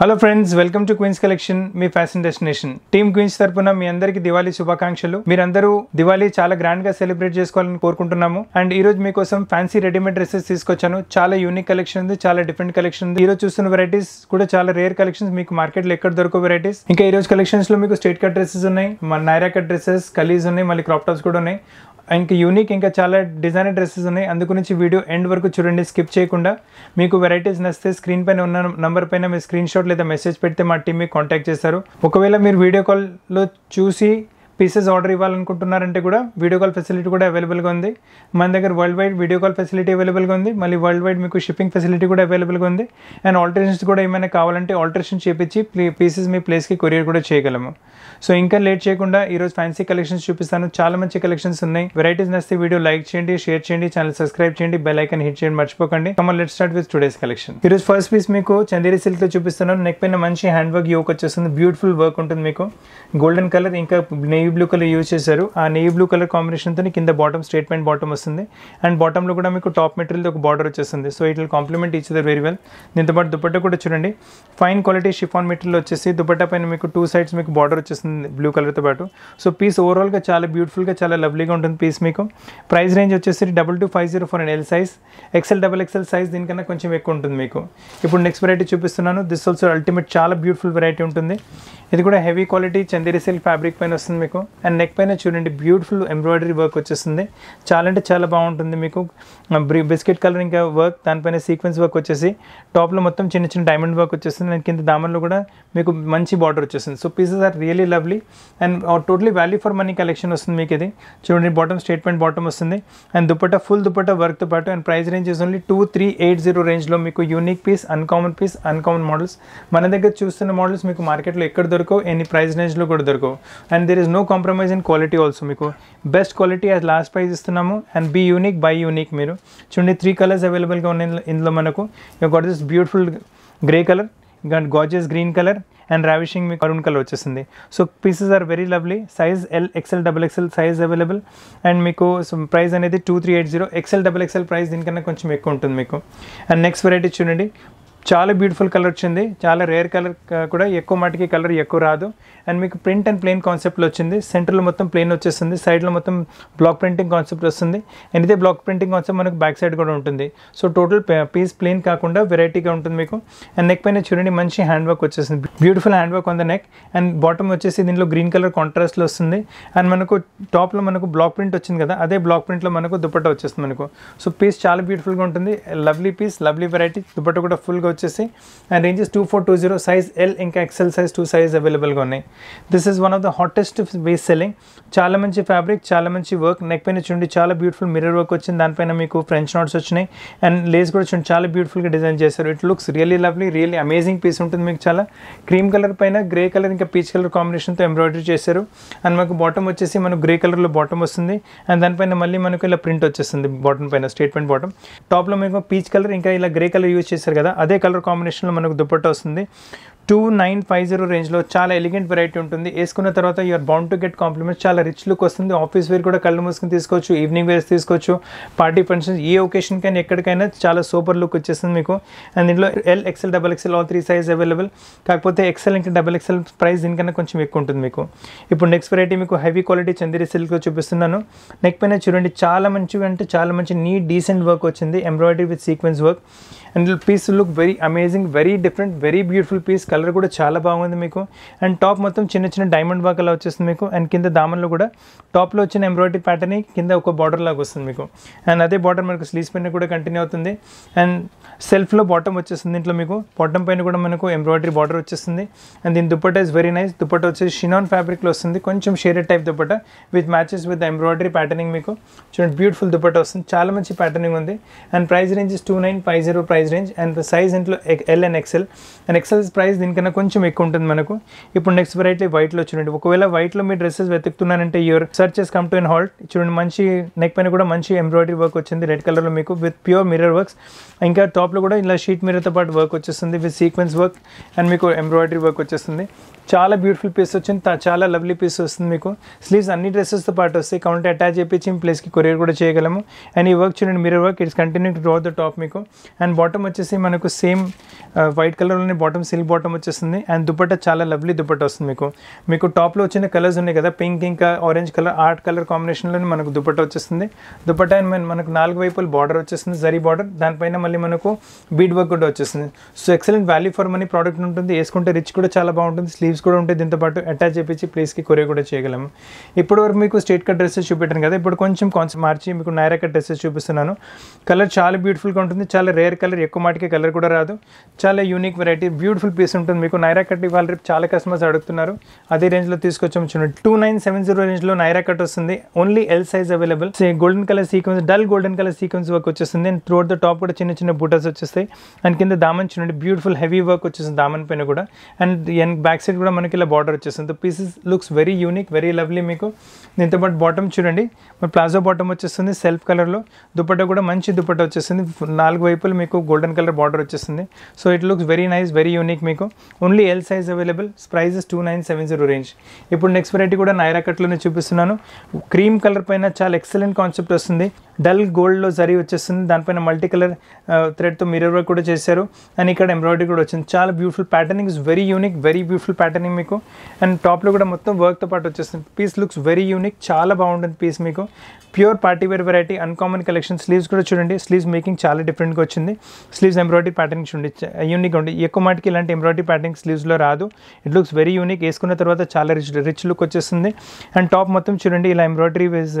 hello friends welcome to Queens collection మీ fashion destination team Queens తరపున మీ అందరికి దివాళీ శుభాకాంక్షలు మీరందరూ దివాళీ చాలా గ్రాండ్ గా సెలబ్రేట్ చేసుకోవాలని కోరుకుంటున్నాము అండ్ ఈ రోజు మీకోసం ఫ్యాన్సీ రెడీమేడ్ డ్రెస్సెస్ తీసుకొచ్చాను చాలా యూనిక్ కలెక్షన్ ఉంది చాలా డిఫరెంట్ కలెక్షన్ ఉంది ఈ రోజు చూస్తున్న వెరైటీస్ కూడా చాలా రేర్ కలెక్షన్స్ మీకు మార్కెట్ లో ఎక్కడ దొరకవు వెరైటీస్ ఇంకా ఈ రోజు కలెక్షన్స్ లో మీకు స్టేట్ కట్ డ్రెస్సెస్ ఉన్నాయి మన నైరా కట్ డ్రెస్సెస్ కలీజ్ ఉన్నాయి మళ్ళీ క్రాప్ టాప్స్ కూడా ఉన్నాయి ఆయనకి యూనిక్ ఇంకా చాలా డిజైనర్ డ్రెస్సెస్ ఉన్నాయి అందుకు నుంచి వీడియో ఎండ్ వరకు చూడండి స్కిప్ చేయకుండా మీకు వెరైటీస్ నచ్చితే స్క్రీన్ పైన ఉన్న నంబర్ పైన మీరు స్క్రీన్ షాట్ లేదా మెసేజ్ పెడితే మా టీమ్ మీకు కాంటాక్ట్ చేస్తారు ఒకవేళ మీరు వీడియో కాల్లో చూసి పీసెస్ ఆర్డర్ ఇవ్వాలనుకుంటున్నారంటే కూడా వీడియో కాల్ ఫెసిలిటీ కూడా అవైలబుల్గా ఉంది మన దగ్గర world wide video call facility అవైలబుల్గా ఉంది మళ్ళీ వరల్డ్ వైడ్ మీకు షిప్పింగ్ ఫెసిలిటీ కూడా అవైలబుల్గా ఉంది అండ్ ఆల్టరేషన్స్ కూడా ఏమైనా కావాలంటే ఆల్టరేషన్ చేపించి పీసెస్ మీ ప్లేస్కి కొరియర్ కూడా చేయగలము సో ఇంకా లేట్ చేయకుండా ఈరోజు ఫ్యాన్సీ కలెక్షన్స్ చూపిస్తాను చాలా మంచి కలెక్షన్స్ ఉన్నాయి వెరైటీస్ నచ్చితే వీడియో లైక్ చేయండి షేర్ చేయండి ఛానల్ సబ్స్క్రైబ్ చేయండి బెల్ ఐకన్ హిట్ చేయండి మర్చిపోకండి come on let start with today's collection ఈరోజు ఫస్ట్ పీస్ మీకు చందేరి సిల్క్ లో చూపిస్తున్నాను నెక్ పైన మంచి హ్యాండ్ వర్క్ యోక్ వచ్చేస్తుంది బ్యూటిఫుల్ వర్క్ ఉంటుంది మీకు గోల్డెన్ కలర్ ఇంకా నేవీ బ్లూ కలర్ యూజ్ చేశారు ఆ నేవీ బ్లూ కలర్ కాంబినేషన్తో కింద బాటమ్ స్టేట్మెంట్ బాటమ్ వస్తుంది అండ్ బాటంలో కూడా మీకు టాప్ మెటీరియల్ ఒక బార్డర్ వచ్చేస్తుంది so it will complement each other very well దీంతో పాటు దుపట్టా కూడా చూడండి ఫైన్ క్వాలిటీ షిఫాన్ మెటీరియల్ వచ్చేసి దుపట్టా పైన మీకు టూ సైడ్స్ మీకు బార్డర్ వచ్చేస్తుంది వస్తుంది బ్లూ కలర్తో పాటు సో పీస్ ఓవరాల్గా చాలా బ్యూటిఫుల్గా చాలా లవ్లీగా ఉంటుంది పీస్ మీకు ప్రైస్ రేంజ్ వచ్చేసి double two five zero four L size XL double XL size దీనికన్నా కొంచెం ఎక్కువ ఉంటుంది మీకు ఇప్పుడు నెక్స్ట్ వెరైటీ చూపిస్తున్నాను దిస్ ఆల్సో అల్టిమేట్ చాలా బ్యూటిఫుల్ వెరైటీ ఉంటుంది ఇది కూడా heavy quality Chanderi silk fabric పైన వస్తుంది మీకు అండ్ నెక్ పైన చూడండి బ్యూటిఫుల్ ఎంబ్రాయిడరీ వర్క్ వచ్చేస్తుంది చాలా అంటే చాలా బాగుంటుంది మీకు బిస్కెట్ కలర్ ఇంకా వర్క్ దానిపైన సీక్వెన్స్ వర్క్ వచ్చేసి టాప్లో మొత్తం చిన్న చిన్న డైమండ్ వర్క్ వచ్చేస్తుంది దాని కింద దామన్లో కూడా మీకు మంచి బార్డర్ వచ్చేస్తుంది so pieces are really love lovely and totally value for money collection వస్తుంది మీకు ఇది చూడండి బాటమ్ స్టేట్మెంట్ బాటమ్ వస్తుంది అండ్ దుపట్టా ఫుల్ దుపట్టా వర్క్తో పాటు and price range is only two three eight zero రేంజ్లో మీకు unique piece uncommon piece uncommon models మన దగ్గర చూస్తున్న మోడల్స్ మీకు మార్కెట్లో ఎక్కడ దొరకవు ఎన్ని ప్రైస్ రేంజ్లో కూడా దొరకవు and there is no compromise in quality also మీకు best quality as last price ఇస్తున్నాము and be unique buy unique మీరు చూడండి త్రీ కలర్స్ అవైలబుల్గా ఉన్నాయి ఇందులో మనకు you got this beautiful grey colour gorgeous green colour and ravishing మీకు maroon colour వచ్చేసింది so pieces are very lovely size L XL double XL size available and మీకు price అనేది two three eight zero XL double XL price దీనికన్నా కొంచెం ఎక్కువ ఉంటుంది మీకు and next variety చూడండి చాలా బ్యూటిఫుల్ కలర్ వచ్చింది చాలా రేర్ కలర్ కూడా ఎక్కువ మటుకి కలర్ ఎక్కువ రాదు అండ్ మీకు ప్రింట్ అండ్ ప్లెయిన్ కాన్సెప్ట్లో వచ్చింది సెంటర్లో మొత్తం ప్లెయిన్ వచ్చేస్తుంది సైడ్లో మొత్తం బ్లాక్ ప్రింటింగ్ కాన్సెప్ట్ వస్తుంది అండ్ ఇదే బ్లాక్ ప్రింటింగ్ కాన్సెప్ట్ మనకు బ్యాక్ సైడ్ కూడా ఉంటుంది సో టోటల్ పీస్ ప్లెయిన్ కాకుండా వెరైటీగా ఉంటుంది మీకు అండ్ నెక్ పైన చూడండి మంచి హ్యాండ్ వర్క్ వచ్చేసింది బ్యూటిఫుల్ హ్యాండ్ వర్క్ ఉంది నెక్ అండ్ బాటమ్ వచ్చేసి దీనిలో గ్రీన్ కలర్ కాంట్రాస్ట్లో వస్తుంది అండ్ మనకు టాప్లో మనకు బ్లాక్ ప్రింట్ వచ్చింది కదా అదే బ్లాక్ ప్రింట్లో మనకు దుపట్ట వచ్చేస్తుంది మనకు సో పీస్ చాలా బ్యూటిఫుల్గా ఉంటుంది lovely piece lovely variety dupatta కూడా ఫుల్గా వచ్చేసి and ranges two four two zero size L ఇంకా ఎక్సెల్ సైజ్ టూ సైజ్ అవైలబుల్గా ఉన్నాయి this is one of the hottest best selling చాలా మంచి ఫ్యాబ్రిక్ చాలా మంచి వర్క్ నెక్ పైన చూడండి చాలా బ్యూటిఫుల్ మిర్రర్ వర్క్ వచ్చింది దానిపైన మీకు ఫ్రెంచ్ నోట్స్ వచ్చినాయి అండ్ లేస్ కూడా చూడండి చాలా బ్యూటిఫుల్గా డిజైన్ చేశారు it looks really lovely really amazing piece ఉంటుంది మీకు చాలా క్రీమ్ కలర్ పైన గ్రే కలర్ ఇంకా పీచ్ కలర్ కాంబినేషన్తో ఎంబ్రాయిడరీ చేశారు అండ్ మాకు బాటమ్ వచ్చేసి మనకు గ్రే కలర్లో బాటమ్ వస్తుంది అండ్ దానిపైన మళ్ళీ మనకు ఇలా ప్రింట్ వచ్చేస్తుంది బాటమ్ పైన స్టేట్మెంట్ బాటమ్ టాప్లో మీకు పీచ్ కలర్ ఇంకా ఇలా గ్రే కలర్ యూజ్ చేశారు కదా అదే కలర్ కాంబినేషన్లో మనకు దుపట్టా వస్తుంది టూ నైన్ ఫైవ్ జీరో రేంజ్లో చాలా ఎలిగెంట్ వెరైటీ ఉంటుంది వేసుకున్న తర్వాత are bound to get compliments చాలా రిచ్ లుక్ వస్తుంది ఆఫీస్ వేర్ కూడా కళ్ళు మూసుకుని తీసుకోవచ్చు ఈవినింగ్ వేర్స్ తీసుకోవచ్చు పార్టీ ఫంక్షన్స్ ఏ కానీ ఎక్కడికైనా చాలా సూపర్ లుక్ వచ్చేస్తుంది మీకు అండ్ దీంట్లో L XL double XL all three size available కాకపోతే ఎక్సెల్ ఇంకా డబల్ ఎక్సెల్ ప్రైస్ దీనికన్నా కొంచెం ఎక్కువ ఉంటుంది మీకు ఇప్పుడు నెక్స్ట్ వెరైటీ మీకు హెవీ క్వాలిటీ చందిరి సిల్క్ చూపిస్తున్నాను నెక్ పైన చూడండి చాలా మంచి అంటే చాలా మంచి నీట్ డీసెంట్ వర్క్ వచ్చింది embroidery with sequins work and piece look very amazing very different very beautiful piece colour కూడా చాలా బాగుంది మీకు అండ్ టాప్ మొత్తం చిన్న చిన్న డైమండ్ వర్క్ అలా వచ్చేస్తుంది మీకు అండ్ కింద దామన్లో కూడా టాప్లో వచ్చిన ఎంబ్రాయిడరీ ప్యాటర్న్ కింద ఒక బార్డర్ లాగా వస్తుంది మీకు అండ్ అదే బార్డర్ మనకు స్లీవ్స్ పైన కూడా కంటిన్యూ అవుతుంది అండ్ సెల్ఫ్లో బాటమ్ వచ్చేస్తుంది దీంట్లో మీకు బాటం పైన కూడా మనకు ఎంబ్రాయిడరీ బార్డర్ వచ్చేస్తుంది అండ్ దీని dupatta is very nice dupatta వచ్చేసి షినాన్ ఫ్యాబ్రిక్లో వస్తుంది కొంచెం shaded type dupatta with matches with embroidery patterning మీకు చూడండి బ్యూటిఫుల్ దుప్పట వస్తుంది చాలా మంచి ప్యాటర్నింగ్ ఉంది and price range is two nine five zero price range and size ఇంట్లో L and XL and XLs price దీనికన్నా కొంచెం ఎక్కువ ఉంటుంది మనకు ఇప్పుడు నెక్స్ట్ వెరైటీ వైట్లో చూడండి ఒకవేళ వైట్లో మీ డ్రెస్సెస్ వెతుకుతున్నానంటే your searches come to in halt చూడండి మంచి నెక్ పైన కూడా మంచి ఎంబ్రాయిడరీ వర్క్ వచ్చింది రెడ్ కలర్లో మీకు విత్ ప్యూర్ మిర్రర్ వర్క్స్ ఇంకా టాప్లో కూడా ఇలా షీట్ మిర్రర్తో పాటు వర్క్ వచ్చేస్తుంది విత్ సీక్వెన్స్ వర్క్ అండ్ మీకు ఎంబ్రాయిడరీ వర్క్ వచ్చేస్తుంది చాలా బ్యూటిఫుల్ పీస్ వచ్చింది చాలా లవ్లీ పీస్ వస్తుంది మీకు స్లీవ్స్ అన్ని డ్రెస్సెస్తో పాటు వస్తాయి కౌంటర్ అటాచ్ చేయించి ప్లేస్కి కొరియర్ కూడా చేయగలము అండ్ ఈ వర్క్ చూడండి mirror work it's continue to draw the top మీకు అండ్ బాటమ్ వచ్చేసి మనకు సేమ్ వైట్ కలర్లోనే బాటమ్ సిల్క్ బాటమ్ కాంబినేషన్ వచ్చేస్తుంది అండ్ దుపట్టా చాలా లవ్లీ దుపట్ట వస్తుంది మీకు మీకు టాప్లో వచ్చిన కలర్స్ ఉన్నాయి కదా పింక్ ఇంకా ఆరెంజ్ కలర్ ఆర్ట్ కలర్ కాంబినేషన్లోనే మనకు దుపట్ట వచ్చేస్తుంది దుపట్ట అండ్ మనకు నాలుగు వైపుల బార్డర్ వచ్చేస్తుంది జరీ బార్డర్ దానిపైన మళ్ళీ మనకు బీడ్ వర్క్ కూడా వచ్చేస్తుంది so excellent value for money product ఉంటుంది వేసుకుంటే రిచ్ కూడా చాలా బాగుంటుంది స్లీవ్స్ కూడా ఉంటాయి దీంతోపాటు అటాచ్ చేపించి ప్లేస్కి కొరియర్ కూడా చేయగలము ఇప్పటి వరకు మీకు స్టేట్ కట్ డ్రెస్సెస్ చూపెట్టాను కదా ఇప్పుడు కొంచెం కొంచెం మార్చి మీకు నైరా కట్ డ్రెస్సెస్ చూపిస్తున్నాను కలర్ చాలా బ్యూటిఫుల్గా ఉంటుంది చాలా రేర్ కలర్ ఎక్కువ మాటికి కలర్ కూడా రాదు చాలా యూనిక్ వెరైటీ బ్యూటిఫుల్ పీస్ ఉంటుంది మీకు నైరా కట్ ఇవాళ రేపు చాలా కస్టమర్స్ అడుగుతున్నారు అదే రేంజ్లో తీసుకొచ్చాము చూడండి టూ నైన్ సెవెన్ జీరో రేంజ్లో నైరా కట్ వస్తుంది only L size available golden colour sequins dull golden colour sequins work వచ్చేస్తుంది అండ్ త్రూఅట్ ద టాప్ కూడా చిన్న చిన్న బూటాస్ వచ్చేస్తాయి అండ్ కింద దామన్ చూడండి బ్యూటిఫుల్ హెవీ వర్క్ వచ్చేస్తుంది దామన్ పైన కూడా అండ్ బ్యాక్ సైడ్ కూడా మనకి ఇలా బార్డర్ వచ్చేస్తుంది pieces looks very unique very lovely మీకు దీంతో పాటు బాటమ్ చూడండి ప్లాజో బాటమ్ వచ్చేస్తుంది సెల్ఫ్ కలర్లో దుపట్టా కూడా మంచి దుపట్టా వచ్చేస్తుంది నాలుగు వైపులు మీకు గోల్డెన్ కలర్ బార్డర్ వచ్చేస్తుంది so it looks very nice very unique మీకు only L size available prices two nine seven zero range ఇప్పుడు నెక్స్ట్ వెరైటీ కూడా నైరా కట్లోనే చూపిస్తున్నాను క్రీమ్ కలర్ పైన చాలా ఎక్సలెంట్ కాన్సెప్ట్ వస్తుంది డల్ గోల్డ్లో జరీ వచ్చేస్తుంది దానిపైన మల్టీ కలర్ థ్రెడ్తో మిర్రర్ వర్క్ కూడా చేశారు అండ్ ఇక్కడ ఎంబ్రాయిడరీ కూడా వచ్చింది చాలా beautiful patterning is very unique very beautiful patterning మీకు అండ్ టాప్లో కూడా మొత్తం వర్క్తో పాటు వచ్చేస్తుంది పీస్ లుక్స్ వెరీ యూనిక్ చాలా బాగుంటుంది పీస్ మీకు pure party wear variety uncommon collection sleeves కూడా చూడండి స్లీవ్స్ మేకింగ్ చాలా డిఫరెంట్గా వచ్చింది స్లీవ్స్ ఎంబ్రాయిడరీ ప్యాటర్న్ చూడండి యూనిక్ ఉంది ఎక్కువ మాటికి ఇలాంటి ఎంబ్రాయిడరీ ప్యాటర్న్ స్లీవ్స్లో రాదు ఇట్ లుక్స్ వెరీ యూనిక్ వేసుకున్న తర్వాత చాలా రిచ్ రిచ్ లుక్ వచ్చేస్తుంది అండ్ టాప్ మొత్తం చూడండి ఇలా ఎంబ్రాయిడరీ వేస్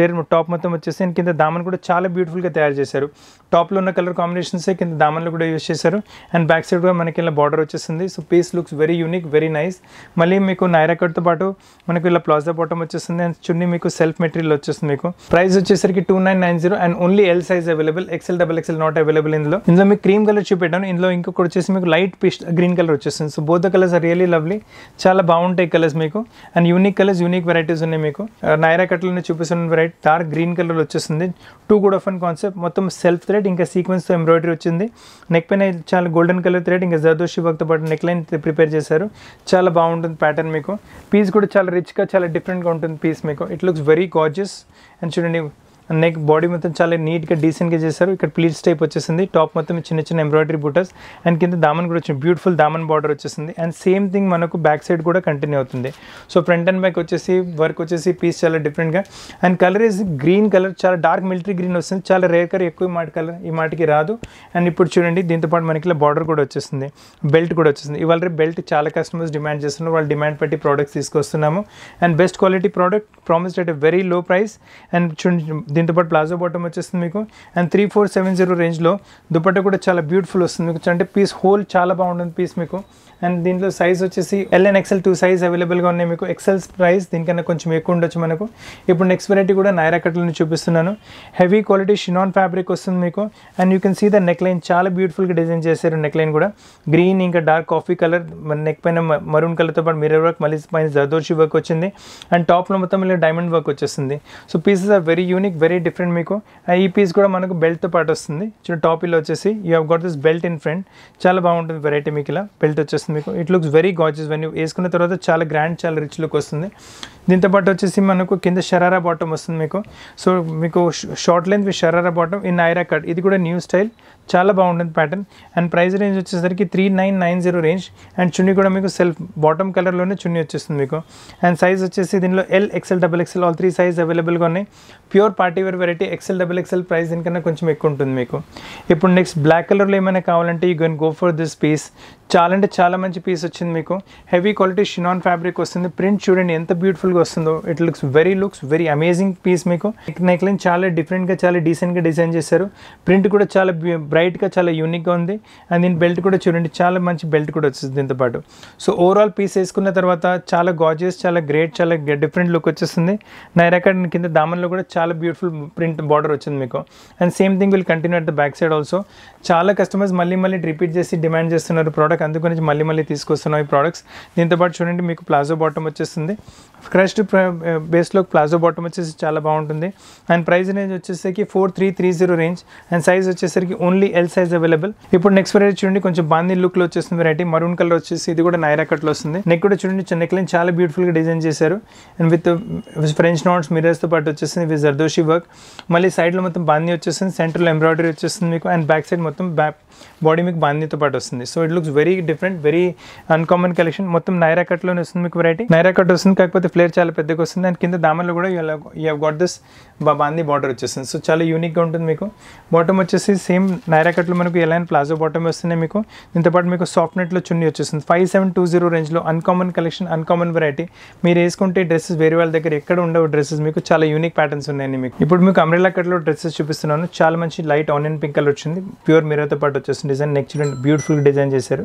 దేర్ టాప్ మొత్తం వచ్చేసి అండ్ కింద దామన్ కూడా చాలా బ్యూటిఫుల్గా తయారు చేశారు టాప్లో ఉన్న కలర్ కాంబినేషన్సే కింద దామన్లు కూడా యూస్ చేశారు అండ్ బ్యాక్ సైడ్ కూడా మనకి ఇలా బార్డర్ వచ్చేసింది so piece looks very unique very nice మళ్ళీ మీకు నైరా కట్తో పాటు మనకు ఇలా ప్లాజా బాటమ్ వచ్చేస్తుంది అండ్ చున్నీ మీకు సెల్ఫ్ మెటీరియల్ వచ్చేస్తుంది మీకు ప్రైస్ వచ్చేసరికి two nine nine zero and only L size available XL double XL not available ఇందులో ఇందులో మీకు క్రీమ్ కలర్ చూపెట్టాను ఇందులో ఇంకొకటి వచ్చేసి మీకు లైట్ పిస్ట్ గ్రీన్ కలర్ వచ్చేస్తుంది so both colours are really lovely చాలా బాగుంటాయి కలర్స్ మీకు and unique colours unique varieties ఉన్నాయి మీకు నైరా uh, కట్లని చూపిస్తున్న వెరైటీ డార్క్ గ్రీన్ కలర్ వచ్చేస్తుంది టూ ఆఫ్ అన్ కాన్సెప్ట్ మొత్తం సెల్ఫ్ థ్రెడ్ ఇంకా సీక్వెన్స్తో ఎంబ్రాయిడరీ వచ్చింది నెక్ పైన చాలా గోల్డెన్ కలర్ థ్రెడ్ ఇంకా జర్దోషి వర్క్తో పాటు నెక్ లైన్ ప్రిపేర్ చేశారు చాలా బాగుంటుంది ప్యాటర్న్ మీకు పీస్ కూడా చాలా రిచ్గా చాలా డిఫరెంట్గా ఉంటుంది పీస్ మీకు it looks very gorgeous and shouldn't you neck body మొత్తం చాలా నీట్గా డీసెంట్గా చేశారు ఇక్కడ ప్లీట్స్ టైప్ వచ్చేసింది టాప్ మొత్తం చిన్న చిన్న ఎంబ్రాయిడరీ బూటర్స్ అండ్ కింద దామన్ కూడా వచ్చింది బ్యూటిఫుల్ దామన్ బార్డర్ వచ్చేసింది అండ్ సేమ్ థింగ్ మనకు బ్యాక్ సైడ్ కూడా కంటిన్యూ అవుతుంది సో ఫ్రంట్ అండ్ బ్యాక్ వచ్చేసి వర్క్ వచ్చేసి పీస్ చాలా డిఫరెంట్గా and colour is green colour చాలా డార్క్ మిలిటరీ గ్రీన్ వస్తుంది చాలా రేర్ కలర్ ఎక్కువ మాట కలర్ ఈ మాటకి రాదు అండ్ ఇప్పుడు చూడండి దీంతోపాటు మనకి ఇలా బార్డర్ కూడా వచ్చేస్తుంది బెల్ట్ కూడా వచ్చేసింది ఇవాళ బెల్ట్ చాలా కస్టమర్స్ డిమాండ్ చేస్తున్నారు వాళ్ళు డిమాండ్ పెట్టి ప్రోడక్ట్స్ తీసుకొస్తున్నాము and best quality product promised at very low price and చూడండి దీంతో పాటు ప్లాజో బాటమ్ వచ్చేస్తుంది మీకు and three four seven zero రేంజ్లో దుప్పట్ట కూడా చాలా బ్యూటిఫుల్ వస్తుంది మీకు అంటే పీస్ హోల్ చాలా బాగుంటుంది పీస్ మీకు అండ్ దీంట్లో సైజ్ వచ్చేసి ఎల్ఎన్ ఎక్సెల్ టూ సైజ్ అవైలబుల్గా ఉన్నాయి మీకు ఎక్సెల్ ప్రైస్ దీనికన్నా కొంచెం ఎక్కువ ఉండొచ్చు మనకు ఇప్పుడు నెక్స్ట్ వెరైటీ కూడా నైరా కట్లను చూపిస్తున్నాను హెవీ క్వాలిటీ షినాన్ ఫ్యాబ్రిక్ వస్తుంది మీకు and you can see the neck line చాలా బ్యూటిఫుల్గా డిజైన్ చేశారు నెక్ లైన్ కూడా గ్రీన్ ఇంకా డార్క్ కాఫీ కలర్ నెక్ పైన మరూన్ కలర్తో పాటు మిర్రర్ వర్క్ మళ్ళీ పైన జర్దోషి వర్క్ వచ్చింది అండ్ టాప్లో మొత్తం ఇలా డైమండ్ వర్క్ వచ్చేస్తుంది so pieces are very unique very different మీకు ఈ పీస్ కూడా మనకు బెల్ట్తో పాటు వస్తుంది చూడండి టాప్ ఇలా వచ్చేసి you have got this belt in front చాలా బాగుంటుంది వెరైటీ మీకు ఇలా బెల్ట్ వచ్చేస్తుంది వస్తుంది మీకు it looks very gorgeous when వేసుకున్న తర్వాత చాలా గ్రాండ్ చాలా రిచ్ లుక్ వస్తుంది దీంతో పాటు వచ్చేసి మనకు కింద షరారా బాటమ్ వస్తుంది మీకు సో మీకు short length with sharara bottom in Naira cut ఇది కూడా న్యూ స్టైల్ చాలా బాగుంటుంది ప్యాటర్న్ అండ్ ప్రైస్ రేంజ్ వచ్చేసరికి three nine nine zero range and chunni కూడా మీకు సెల్ఫ్ బాటమ్ కలర్లోనే చున్నీ వచ్చేస్తుంది మీకు అండ్ సైజ్ వచ్చేసి దీనిలో L XL double XL all three size అవైలబుల్గా ఉన్నాయి pure party wear variety XL double XL price దీనికన్నా కొంచెం ఎక్కువ ఉంటుంది మీకు ఇప్పుడు నెక్స్ట్ బ్లాక్ కలర్లో ఏమైనా కావాలంటే you can go for this piece చాలా అంటే చాలా మంచి పీస్ వచ్చింది మీకు హెవీ క్వాలిటీ షినాన్ ఫ్యాబ్రిక్ వస్తుంది ప్రింట్ చూడండి ఎంత బ్యూటిఫుల్గా వస్తుందో it looks very looks very amazing piece మీకు నెక్ లైన్ చాలా డిఫరెంట్గా చాలా డీసెంట్గా డిజైన్ చేశారు ప్రింట్ కూడా చాలా బ్రైట్గా చాలా యూనిక్గా ఉంది అండ్ దీని బెల్ట్ కూడా చూడండి చాలా మంచి బెల్ట్ కూడా వచ్చింది దీంతో పాటు సో ఓవరాల్ పీస్ వేసుకున్న తర్వాత చాలా గాజెస్ చాలా గ్రేట్ చాలా డిఫరెంట్ లుక్ వచ్చేస్తుంది నైరాకట్ కింద దామన్లో కూడా చాలా బ్యూటిఫుల్ ప్రింట్ బార్డర్ వచ్చింది మీకు and same thing will continue at the back side also చాలా కస్టమర్స్ మళ్ళీ మళ్ళీ రిపీట్ చేసి డిమాండ్ చేస్తున్నారు ప్రోడక్ట్ అందుకు అందుకని మళ్ళీ మళ్ళీ తీసుకొస్తున్నాం ఈ ప్రోడక్ట్స్ దీంతోపాటు చూడండి మీకు ప్లాజో బాటమ్ వచ్చేస్తుంది క్రష్డ్ బేస్లో eh, ప్లాజో బాటమ్ వచ్చేసి చాలా బాగుంటుంది అండ్ ప్రైస్ రేంజ్ వచ్చేసరికి four three three zero range and size వచ్చేసరికి ఓన్లీ ఎల్ సైజ్ అవైలబుల్ ఇప్పుడు నెక్స్ట్ వెరైటీ చూడండి కొంచెం బాందీ లుక్లో వచ్చేస్తుంది వెరైటీ మరూన్ కలర్ వచ్చేసి ఇది కూడా నైరా కట్లో వస్తుంది నెక్ కూడా చూడండి చిన్న నెక్లైన్ చాలా బ్యూటిఫుల్గా డిజైన్ చేశారు అండ్ విత్ ఫ్రెంచ్ నాట్స్ మిరర్స్తో పాటు వచ్చేసింది విత్ జర్దోషి వర్క్ మళ్ళీ సైడ్లో మొత్తం బాందీ వచ్చేస్తుంది సెంటర్లో ఎంబ్రాయిడరీ వచ్చేస్తుంది మీకు అండ్ బ్యాక్ సైడ్ మొత్తం బ్యాక్ బాడీ మీకు బాందీతో పాటు వస్తుంది so it looks very very different very uncommon collection మొత్తం నైరా కట్లోనే వస్తుంది మీకు వెరైటీ నైరా కట్ వస్తుంది కాకపోతే ఫ్లేర్ చాలా పెద్దగా వస్తుంది అండ్ కింద దామన్లో కూడా యూ గాట్ దిస్ బాంది బార్డర్ వచ్చేస్తుంది సో చాలా యూనిక్గా ఉంటుంది మీకు బాటమ్ వచ్చేసి సేమ్ నైరా కట్లో మనకు ఎలాంటి ప్లాజో బాటమ్ వస్తున్నాయి మీకు దీంతోపాటు మీకు సాఫ్ట్ నెట్లో చున్నీ వచ్చేస్తుంది ఫైవ్ సెవెన్ టూ జీరో రేంజ్లో అన్కామన్ కలెక్షన్ అన్కామన్ వెరైటీ మీరు వేసుకుంటే డ్రెస్సెస్ వేరే వాళ్ళ దగ్గర ఎక్కడ ఉండవు డ్రెస్సెస్ మీకు చాలా యూనిక్ ప్యాటర్న్స్ ఉన్నాయి మీకు ఇప్పుడు మీకు అమ్రెలా కట్లో డ్రెస్సెస్ చూపిస్తున్నాను చాలా మంచి లైట్ ఆనియన్ పింక్ కలర్ వచ్చింది ప్యూర్ మిరర్తో పాటు వచ్చేస్తుంది డిజైన్ నెక్స్ట్ బ్యూటిఫుల్ డిజైన్ చేశారు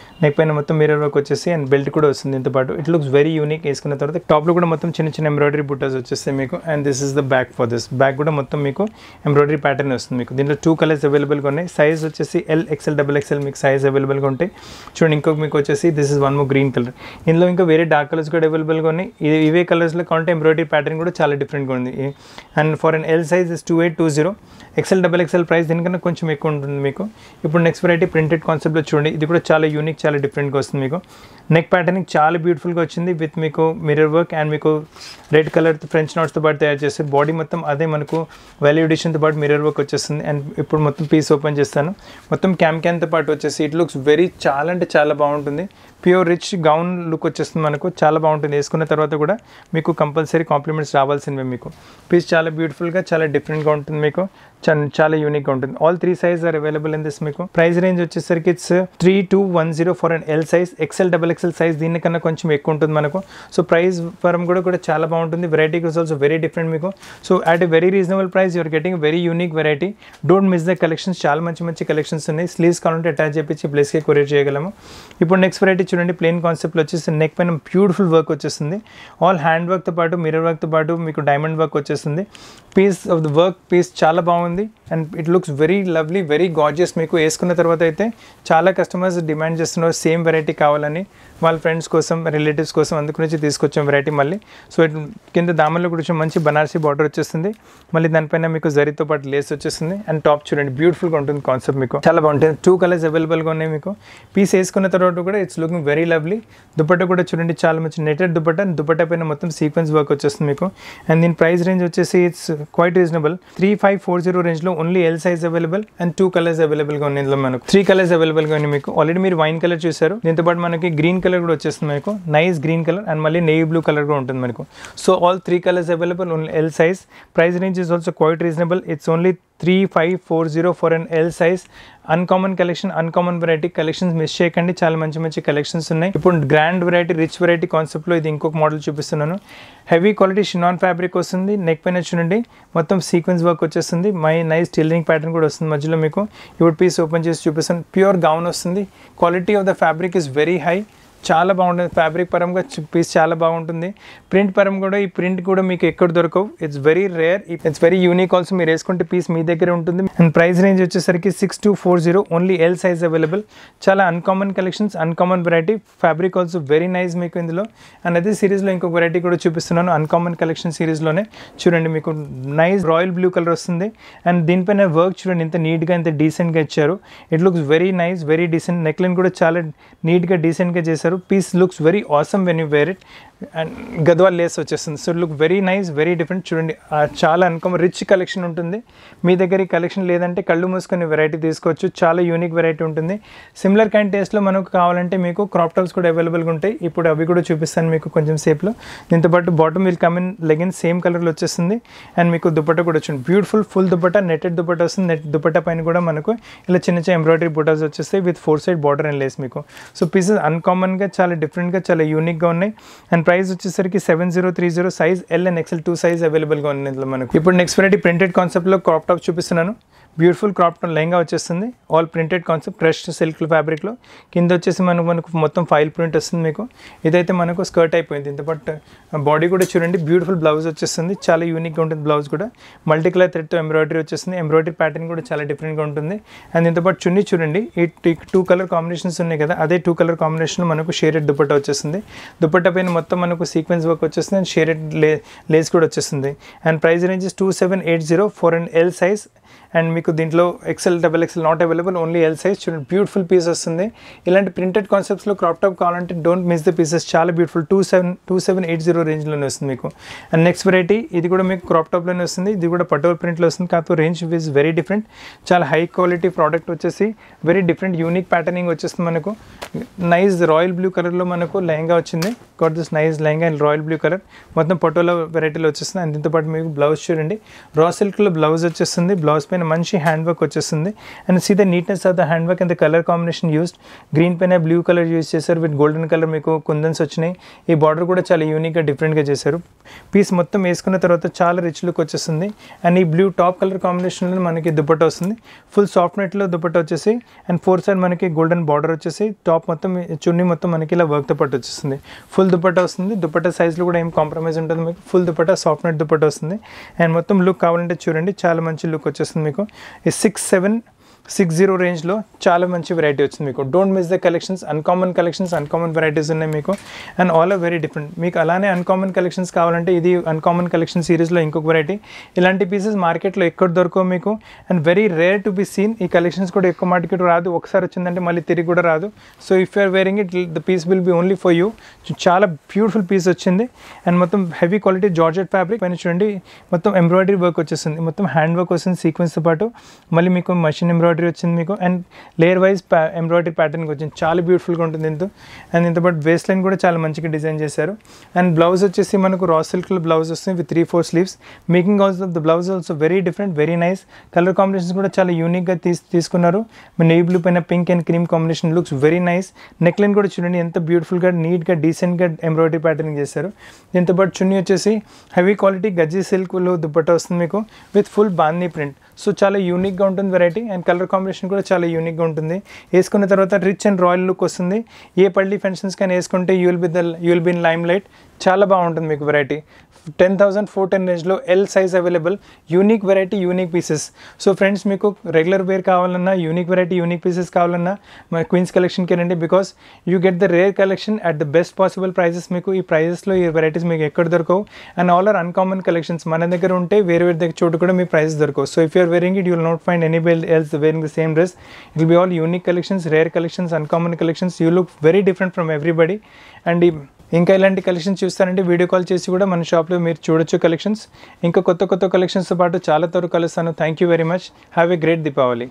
నెక్ పైన మొత్తం మిర్రర్ వర్క్ వచ్చేసి అండ్ బెల్ట్ కూడా వస్తుంది దీంతో పాటు ఇట్ లుక్స్ వెరీ యూనిక్ వేసుకున్న తర్వాత టాప్లో కూడా మొత్తం చిన్న చిన్న ఎంబ్రాయిడరీ బుట్టాస్ వచ్చేస్తాయి మీకు and this is the back for this back కూడా మొత్తం మీకు ఎంబ్రాయిడరీ ప్యాటర్న్ వస్తుంది మీకు దీంట్లో టూ కలర్స్ అవైలబుల్గా ఉన్నాయి సైజ్ వచ్చేసి ఎల్ ఎక్సెల్ డబల్ ఎక్సెల్ మీకు సైజ్ అవైలబుల్గా ఉంటాయి చూడండి ఇంకొక మీకు వచ్చేసి this is one more green colour ఇందులో ఇంకా వేరే డార్క్ కలర్స్ కూడా అవైలబుల్గా ఉన్నాయి ఇవే కలర్స్లో కావాలంటే ఎంబ్రాయిడరీ ప్యాటర్న్ కూడా చాలా డిఫరెంట్గా ఉంది and for an L size is two eight two zero XL double XL price దీనికన్నా కొంచెం ఎక్కువ ఉంటుంది మీకు ఇప్పుడు నెక్స్ట్ వెరైటీ ప్రింటెడ్ కాన్సెప్ట్లో చూడండి ఇది కూడా చాలా యూనిక్ చాలా చాలా డిఫరెంట్గా వస్తుంది మీకు నెక్ ప్యాటర్నింగ్ చాలా బ్యూటిఫుల్గా వచ్చింది విత్ మీకు మిర్రర్ వర్క్ అండ్ మీకు రెడ్ కలర్ ఫ్రెంచ్ నోట్స్తో పాటు తయారు చేస్తే బాడీ మొత్తం అదే మనకు ఎడిషన్తో పాటు మిర్రర్ వర్క్ వచ్చేస్తుంది అండ్ ఇప్పుడు మొత్తం పీస్ ఓపెన్ చేస్తాను మొత్తం క్యామ్ క్యాన్తో పాటు వచ్చేసి ఇట్ లుక్స్ వెరీ చాలా అంటే చాలా బాగుంటుంది ప్యూర్ రిచ్ గౌన్ లుక్ వచ్చేస్తుంది మనకు చాలా బాగుంటుంది వేసుకున్న తర్వాత కూడా మీకు కంపల్సరీ కాంప్లిమెంట్స్ రావాల్సిందే మీకు పీస్ చాలా బ్యూటిఫుల్గా చాలా డిఫరెంట్గా ఉంటుంది మీకు చాలా యూనిక్గా ఉంటుంది all three size are available in this మీకు ప్రైస్ రేంజ్ వచ్చేసరికి it's three two one zero four and L size XL double XL size దీనికన్నా కొంచెం ఎక్కువ ఉంటుంది మనకు సో ప్రైస్ పరం కూడా కూడా చాలా బాగుంటుంది variety is also very different మీకు so at a very reasonable price you're getting very unique variety don't miss the collections చాలా మంచి మంచి కలెక్షన్స్ ఉన్నాయి స్లీవ్స్ కావాలంటే అటాచ్ చేపించి ప్లేస్కే కొరియర్ చేయగలము ఇప్పుడు నెక్స్ట్ వెరైటీ చూడండి ప్లేన్ కాన్సెప్ట్లో వచ్చేసి నెక్ పైన బ్యూటిఫుల్ వర్క్ వచ్చేస్తుంది ఆల్ హ్యాండ్ వర్క్తో పాటు మిరర్ వర్క్తో పాటు మీకు డైమండ్ వర్క్ వచ్చేస్తుంది piece of the work piece చాలా బాగుంది ఉంది and it looks very lovely very gorgeous మీకు వేసుకున్న తర్వాత అయితే చాలా కస్టమర్స్ డిమాండ్ చేస్తున్నారు సేమ్ వెరైటీ కావాలని వాళ్ళ ఫ్రెండ్స్ కోసం రిలేటివ్స్ కోసం అందుకు నుంచి తీసుకొచ్చాం వెరైటీ మళ్ళీ సో ఇట్ కింద దామల్లో కూడా మంచి బనారసీ బార్డర్ వచ్చేస్తుంది మళ్ళీ దానిపైన మీకు జరీతో పాటు లేస్ వచ్చేస్తుంది అండ్ టాప్ చూడండి బ్యూటిఫుల్గా ఉంటుంది కాన్సెప్ట్ మీకు చాలా బాగుంటుంది టూ కలర్స్ అవైలబుల్గా ఉన్నాయి మీకు పీస్ వేసుకున్న తర్వాత కూడా it's looking very lovely dupatta కూడా చూడండి చాలా మంచి నెటెడ్ దుపట్ట అండ్ దుపట్ట పైన మొత్తం సీక్వెన్స్ వర్క్ వచ్చేస్తుంది మీకు అండ్ దీని ప్రైస్ రేంజ్ వచ్చేసి it's quite reasonable three five four zero రేంజ్లో only L size available and two colours అవైలబుల్గా ఉన్నాయి ఇందులో మనకు త్రీ కలర్స్ అవైలబుల్గా ఉన్నాయి మీకు ఆల్రెడీ మీరు వైన్ కలర్ చూసారు దీంతో పాటు మనకి గ్రీన్ కలర్ కూడా వచ్చేస్తుంది మీకు నైస్ గ్రీన్ కలర్ అండ్ మళ్ళీ నేవీ బ్లూ కలర్ కూడా ఉంటుంది మనకు so all three colours available only L size price range is also quite reasonable it's only three five four zero four and L size uncommon collection uncommon variety collections miss చేయకండి చాలా మంచి మంచి collections ఉన్నాయి ఇప్పుడు grand variety rich variety కాన్సెప్ట్లో ఇది ఇంకొక model చూపిస్తున్నాను హెవీ క్వాలిటీ షినాన్ ఫ్యాబ్రిక్ వస్తుంది నెక్ పైన చూడండి మొత్తం సీక్వెన్స్ వర్క్ వచ్చేస్తుంది ఫైన్ నైస్ టైలరింగ్ ప్యాటర్న్ కూడా వస్తుంది మధ్యలో మీకు వుడ్ పీస్ ఓపెన్ చేసి చూపిస్తాను ప్యూర్ గౌన్ వస్తుంది quality of the fabric is very high చాలా బాగుంటుంది ఫ్యాబ్రిక్ పరంగా పీస్ చాలా బాగుంటుంది ప్రింట్ పరం కూడా ఈ ప్రింట్ కూడా మీకు ఎక్కడ దొరకవు it's very rare it's very unique also మీరు వేసుకుంటే పీస్ మీ దగ్గర ఉంటుంది అండ్ ప్రైస్ రేంజ్ వచ్చేసరికి six two four zero only L size available చాలా uncommon collections uncommon variety fabric also very nice మీకు ఇందులో అండ్ అదే సిరీస్లో ఇంకొక వెరైటీ కూడా చూపిస్తున్నాను అన్కామన్ కలెక్షన్ సిరీస్లోనే చూడండి మీకు నైస్ రాయల్ బ్లూ కలర్ వస్తుంది అండ్ దీనిపైన వర్క్ చూడండి ఇంత నీట్గా ఇంత డీసెంట్గా ఇచ్చారు it looks very nice very decent neckline కూడా చాలా నీట్గా డీసెంట్గా చేశారు piece looks very awesome when you wear it and Gadwal lace వచ్చేస్తుంది so look very nice very different చూడండి చాలా అనుకమ్ రిచ్ కలెక్షన్ ఉంటుంది మీ దగ్గర ఈ కలెక్షన్ లేదంటే కళ్ళు మూసుకునే వెరైటీ తీసుకోవచ్చు చాలా యూనిక్ వెరైటీ ఉంటుంది సిమిలర్ కైండ్ టేస్ట్లో మనకు కావాలంటే మీకు క్రాప్ టాప్స్ కూడా అవైలబుల్గా ఉంటాయి ఇప్పుడు అవి కూడా చూపిస్తాను మీకు కొంచెం సేపులో దీంతోపాటు bottom will come in legging same కలర్లో వచ్చేస్తుంది అండ్ మీకు దుపట్ట కూడా వచ్చింది beautiful full dupatta netted dupatta వస్తుంది నెట్ దుపట్ట పైన కూడా మనకు ఇలా చిన్న చిన్న ఎంబ్రాయిడరీ బుటాస్ వచ్చేస్తాయి with four side border and lace మీకు సో పీసెస్ అన్కామన్గా చాలా డిఫరెంట్గా చాలా యూనిక్గా ఉన్నాయి అండ్ ప్రైస్ వచ్చేసరికి seven zero three zero size L and XL two size అవైలబుల్గా ఉన్నది మనకు ఇప్పుడు నెక్స్ట్ వెరైటీ ప్రింటెడ్ కాన్సెప్ట్లో క్రాప్ టాప్ చూపిస్తున్నాను బ్యూటిఫుల్ క్రాప్ టోన్ లెహంగా వచ్చేస్తుంది all printed concept crushed silk ఫ్యాబ్రిక్లో కింద వచ్చేసి మనకు మనకు మొత్తం ఫైల్ ప్రింట్ వస్తుంది మీకు ఇదైతే మనకు స్కర్ట్ అయిపోయింది ఇంత బట్ బాడీ uh, కూడా చూడండి బ్యూటిఫుల్ బ్లౌజ్ వచ్చేస్తుంది చాలా యూనిక్గా ఉంటుంది బ్లౌజ్ కూడా మల్టీ కలర్ థ్రెడ్తో ఎంబ్రాయిడరీ వచ్చేస్తుంది ఎంబ్రాయిడరీ ప్యాటర్న్ కూడా చాలా డిఫరెంట్గా ఉంటుంది అండ్ ఇంత బట్ చున్నీ చూడండి ఈ టూ కలర్ కాంబినేషన్స్ ఉన్నాయి కదా అదే టూ కలర్ కాంబినేషన్ మనకు షేరెడ్ దుపట్టా వచ్చేస్తుంది దుప్పట్ట పైన మొత్తం మనకు సీక్వెన్స్ వర్క్ వచ్చేస్తుంది అండ్ షేరెడ్ లేస్ కూడా వచ్చేస్తుంది and price ranges two seven eight zero four and L size and మీకు దీంట్లో XL double XL not available only L size చూడండి బ్యూటిఫుల్ పీస్ వస్తుంది ఇలాంటి ప్రింటెడ్ కాన్సెప్ట్స్లో క్రాప్ టాప్ కావాలంటే డోంట్ మిస్ ద పీసెస్ చాలా beautiful two seven two seven eight zero రేంజ్లోనే వస్తుంది మీకు అండ్ నెక్స్ట్ వెరైటీ ఇది కూడా మీకు క్రాప్ టాప్లోనే వస్తుంది ఇది కూడా పటోల్ ప్రింట్లో వస్తుంది కాకపోతే రేంజ్ ఈజ్ వెరీ డిఫరెంట్ చాలా హై క్వాలిటీ ప్రోడక్ట్ వచ్చేసి వెరీ డిఫరెంట్ యూనిక్ ప్యాటర్నింగ్ వచ్చేస్తుంది మనకు నైస్ రాయల్ బ్లూ కలర్లో మనకు లెహంగా వచ్చింది got this nice lehenga and royal blue colour మొత్తం పొటోలో వెరైటీలో వచ్చేస్తుంది అండ్ దీంతోపాటు మీకు బ్లౌజ్ చూడండి రా సిల్క్లో బ్లౌజ్ వచ్చేస్తుంది బ్లౌజ్ పైన మంచి హ్యాండ్ వర్క్ వచ్చేస్తుంది and see the neatness of the hand work and the colour combination used green పైన బ్లూ కలర్ యూస్ చేశారు విత్ గోల్డెన్ కలర్ మీకు కుందన్స్ వచ్చినాయి ఈ బార్డర్ కూడా చాలా యూనిక్గా డిఫరెంట్గా చేశారు పీస్ మొత్తం వేసుకున్న తర్వాత చాలా రిచ్ లుక్ వచ్చేస్తుంది అండ్ ఈ బ్లూ టాప్ కలర్ కాంబినేషన్లో మనకి దుప్పట వస్తుంది ఫుల్ సాఫ్ట్ నెట్లో దుప్పట వచ్చేసి అండ్ ఫోర్ సైడ్ మనకి గోల్డెన్ బార్డర్ వచ్చేసి టాప్ మొత్తం చున్నీ మొత్తం మనకి ఇలా వర్క్తో పాటు వచ్చేస్తుంది ఫుల్ దుపట్టా వస్తుంది దుపట్టా సైజ్లో కూడా ఏం కాంప్రమైజ్ ఉంటుంది మీకు full dupatta soft net dupatta వస్తుంది అండ్ మొత్తం లుక్ కావాలంటే చూడండి చాలా మంచి లుక్ వచ్చేస్తుంది మీకు ఈ సిక్స్ సెవెన్ సిక్స్ జీరో రేంజ్లో చాలా మంచి వెరైటీ వచ్చింది మీకు don't miss the collections uncommon collections uncommon varieties ఉన్నాయి మీకు and all are very different మీకు అలానే అన్కామన్ కలెక్షన్స్ కావాలంటే ఇది అన్కామన్ కలెక్షన్ సిరీస్లో ఇంకొక వెరైటీ ఇలాంటి పీసెస్ మార్కెట్లో ఎక్కడ దొరకవు మీకు and very rare to be seen ఈ కలెక్షన్స్ కూడా ఎక్కువ మార్కెట్ రాదు ఒకసారి వచ్చిందంటే మళ్ళీ తిరిగి కూడా రాదు so if you're wearing it the piece will be only for you చాలా బ్యూటిఫుల్ పీస్ వచ్చింది అండ్ మొత్తం హెవీ క్వాలిటీ జార్జెట్ ఫ్యాబ్రిక్ పైన చూడండి మొత్తం ఎంబ్రాయిడరీ వర్క్ వచ్చేసింది మొత్తం హ్యాండ్ వర్క్ వస్తుంది సీక్వెన్స్తో పాటు మళ్ళీ మీకు మషిన్ ఎంబ్రాయిడరీ ఎంబ్రాయిడరీ వచ్చింది మీకు and layer wise embroidery pattern వచ్చింది చాలా బ్యూటిఫుల్గా ఉంటుంది ఇంత అండ్ ఇంత బట్ వేస్ట్ లైన్ కూడా చాలా మంచిగా డిజైన్ చేశారు అండ్ బ్లౌజ్ వచ్చేసి మనకు రా సిల్క్లో బ్లౌజ్ వస్తుంది with three four sleeves making of the blouse also very different very nice colour combinations కూడా చాలా యూనిక్గా తీసి తీసుకున్నారు నేవీ బ్లూ పైన pink and cream combination looks very nice neck line కూడా చూడండి ఎంత బ్యూటిఫుల్గా నీట్గా డీసెంట్గా ఎంబ్రాయిడరీ ప్యాటర్న్ చేశారు దీంతో పాటు చున్నీ వచ్చేసి హెవీ క్వాలిటీ గజ్జీ సిల్క్లో దుప్పట్ట వస్తుంది మీకు విత్ ఫుల్ బాందీ ప్రింట్ సో చాలా యూనిక్గా ఉంటుంది variety and colour colour combination కూడా చాలా యూనిక్గా ఉంటుంది వేసుకున్న తర్వాత రిచ్ అండ్ రాయల్ లుక్ వస్తుంది ఏ పల్లి ఫెన్షన్స్ కానీ వేసుకుంటే you'll be the you'll be in limelight చాలా బాగుంటుంది మీకు variety ten thousand four ten రేంజ్లో L size available unique variety unique pieces so friends మీకు రెగ్యులర్ వేర్ కావాలన్నా యూనిక్ వెరైటీ యూనిక్ పీసెస్ కావాలన్నా మన క్వీన్స్ కలెక్షన్కి రండి because you get the rare collection at the best possible prices మీకు ఈ ప్రైజెస్లో ఈ వెరైటీస్ మీకు ఎక్కడ దొరకవు and all are uncommon collections మన దగ్గర ఉంటే వేరే వేరే దగ్గర చోటు కూడా మీ ప్రైజెస్ దొరకవు so if you're wearing it you'll not find anybody else wearing the same dress it be all unique collections rare collections uncommon collections you look very different from everybody and ఇంకా ఇలాంటి collections చూస్తానంటే video call చేసి కూడా మన షాప్లో మీరు చూడొచ్చు collections ఇంకా కొత్త కొత్త కలెక్షన్స్తో పాటు చాలా త్వరగా కలుస్తాను thank you very much have a great Deepavali